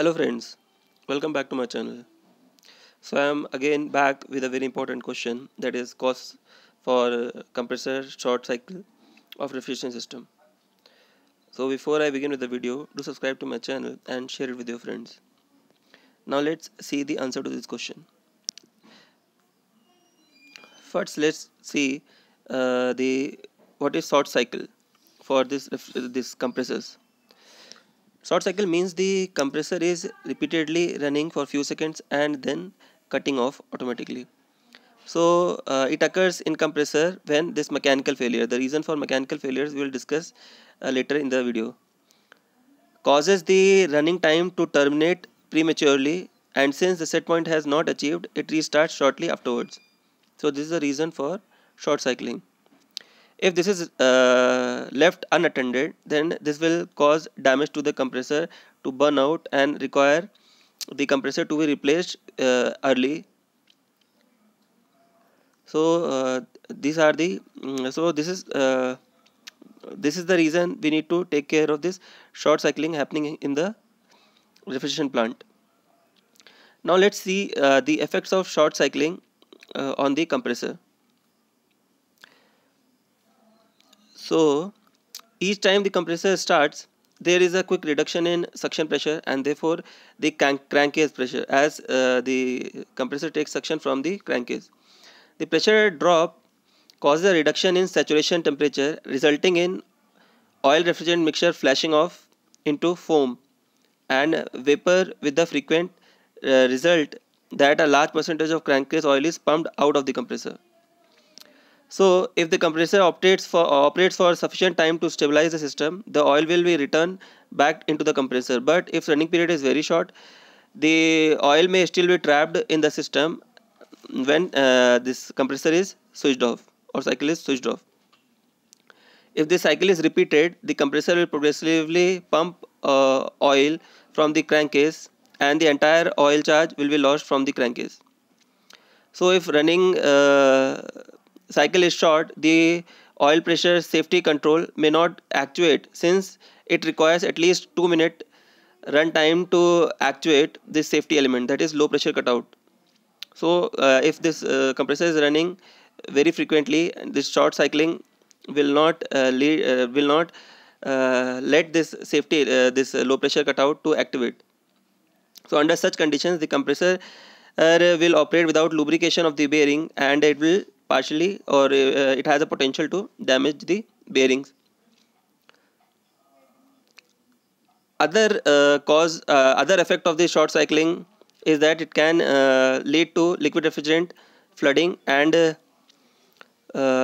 hello friends welcome back to my channel so i am again back with a very important question that is cost for compressor short cycle of refrigeration system so before i begin with the video do subscribe to my channel and share it with your friends now let's see the answer to this question first let's see uh, the what is short cycle for this this compressors Short cycle means the compressor is repeatedly running for few seconds and then cutting off automatically. So uh, it occurs in compressor when this mechanical failure. The reason for mechanical failures we will discuss uh, later in the video. Causes the running time to terminate prematurely and since the set point has not achieved, it restarts shortly afterwards. So this is the reason for short cycling if this is uh, left unattended then this will cause damage to the compressor to burn out and require the compressor to be replaced uh, early so uh, these are the mm, so this is uh, this is the reason we need to take care of this short cycling happening in the refrigeration plant now let's see uh, the effects of short cycling uh, on the compressor So each time the compressor starts, there is a quick reduction in suction pressure and therefore the crankcase pressure as uh, the compressor takes suction from the crankcase. The pressure drop causes a reduction in saturation temperature resulting in oil refrigerant mixture flashing off into foam and vapor with the frequent uh, result that a large percentage of crankcase oil is pumped out of the compressor. So if the compressor operates for, uh, operates for sufficient time to stabilize the system, the oil will be returned back into the compressor. But if running period is very short, the oil may still be trapped in the system when uh, this compressor is switched off or cycle is switched off. If the cycle is repeated, the compressor will progressively pump uh, oil from the crankcase and the entire oil charge will be lost from the crankcase. So if running uh, cycle is short, the oil pressure safety control may not actuate since it requires at least 2 minute run time to actuate this safety element that is low pressure cutout. So uh, if this uh, compressor is running very frequently, this short cycling will not uh, lead, uh, will not uh, let this safety uh, this low pressure cutout to activate. So under such conditions, the compressor will operate without lubrication of the bearing and it will partially or uh, it has a potential to damage the bearings. Other uh, cause, uh, other effect of the short cycling is that it can uh, lead to liquid refrigerant flooding and uh,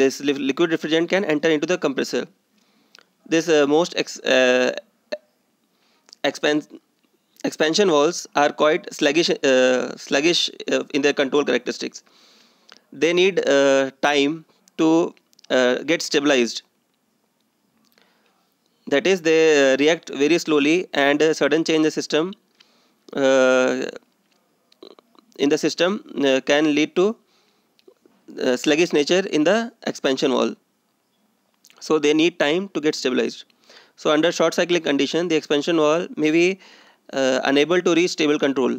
this li liquid refrigerant can enter into the compressor. This most ex expansion walls are quite sluggish, uh, sluggish uh, in their control characteristics they need uh, time to uh, get stabilized that is they uh, react very slowly and a sudden change in the system uh, in the system uh, can lead to uh, sluggish nature in the expansion wall so they need time to get stabilized so under short cyclic condition the expansion wall may be unable to reach stable control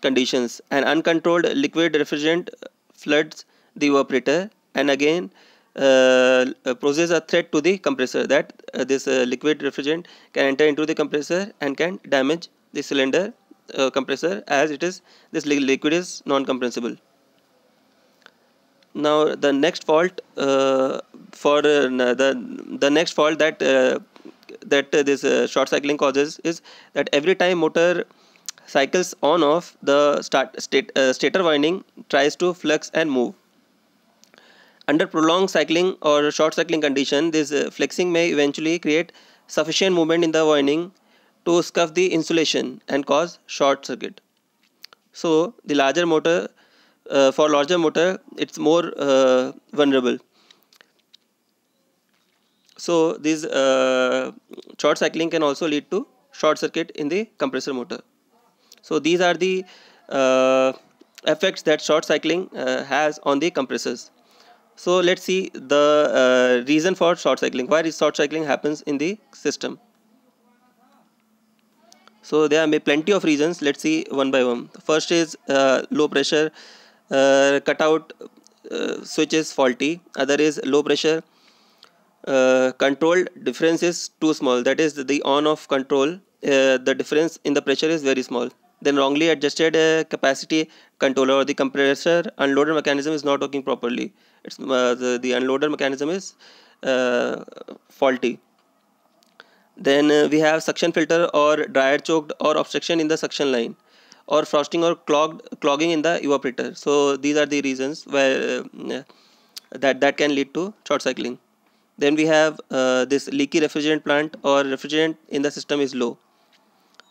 conditions and uncontrolled liquid refrigerant floods the evaporator and again uh, poses a threat to the compressor that uh, this uh, liquid refrigerant can enter into the compressor and can damage the cylinder uh, compressor as it is this li liquid is non-compressible. Now the next fault uh, for uh, the the next fault that that this short cycling causes is that every time motor cycles on off the start, state, uh, stator winding tries to flex and move under prolonged cycling or short cycling condition this uh, flexing may eventually create sufficient movement in the winding to scuff the insulation and cause short circuit so the larger motor uh, for larger motor it's more uh, vulnerable so this uh, short cycling can also lead to short circuit in the compressor motor so these are the uh, effects that short cycling uh, has on the compressors. So let's see the uh, reason for short cycling. Why is short cycling happens in the system? So there may plenty of reasons. Let's see one by one. The first is uh, low pressure uh, cutout uh, switch is faulty. Other is low pressure control difference is too small. That is the on-off control. the difference in the pressure is very small then wrongly adjusted uh, capacity controller or the compressor unloader mechanism is not working properly it's uh, the, the unloader mechanism is uh, faulty then uh, we have suction filter or dryer choked or obstruction in the suction line or frosting or clogged clogging in the evaporator so these are the reasons where uh, that that can lead to short cycling then we have uh, this leaky refrigerant plant or refrigerant in the system is low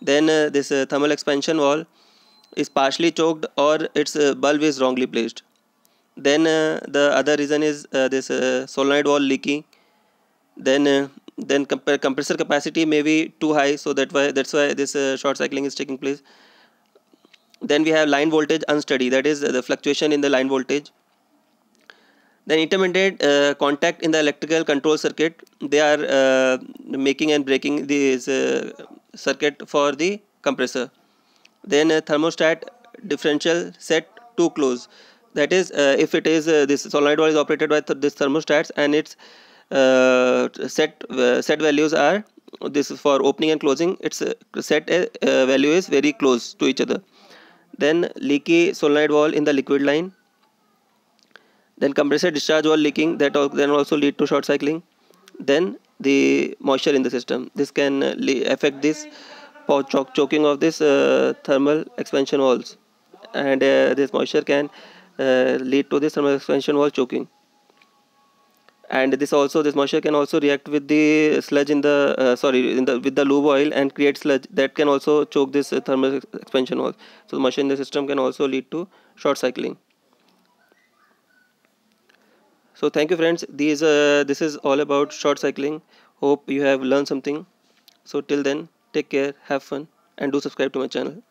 then uh, this uh, thermal expansion wall is partially choked or its uh, bulb is wrongly placed then uh, the other reason is uh, this uh, solenoid wall leaking then then comp compressor capacity may be too high so that why that's why this short cycling is taking place then we have line voltage unsteady that is the fluctuation in the line voltage then intermediate uh, contact in the electrical control circuit they are uh, making and breaking these uh, circuit for the compressor. Then a uh, thermostat differential set to close. That is, uh, if it is uh, this solenoid wall is operated by th this thermostats and its uh, set uh, set values are this is for opening and closing. Its set value is very close to each other. Then leaky solenoid wall in the liquid line. Then compressor discharge wall leaking that al then also lead to short cycling. Then the moisture in the system this can uh, affect this choking of this uh, thermal expansion walls and uh, this moisture can uh, lead to this thermal expansion wall choking and this also this moisture can also react with the sludge in the uh, sorry in the with the lube oil and create sludge that can also choke this uh, thermal expansion wall so moisture in the system can also lead to short cycling so thank you friends these uh, this is all about short cycling hope you have learned something so till then take care have fun and do subscribe to my channel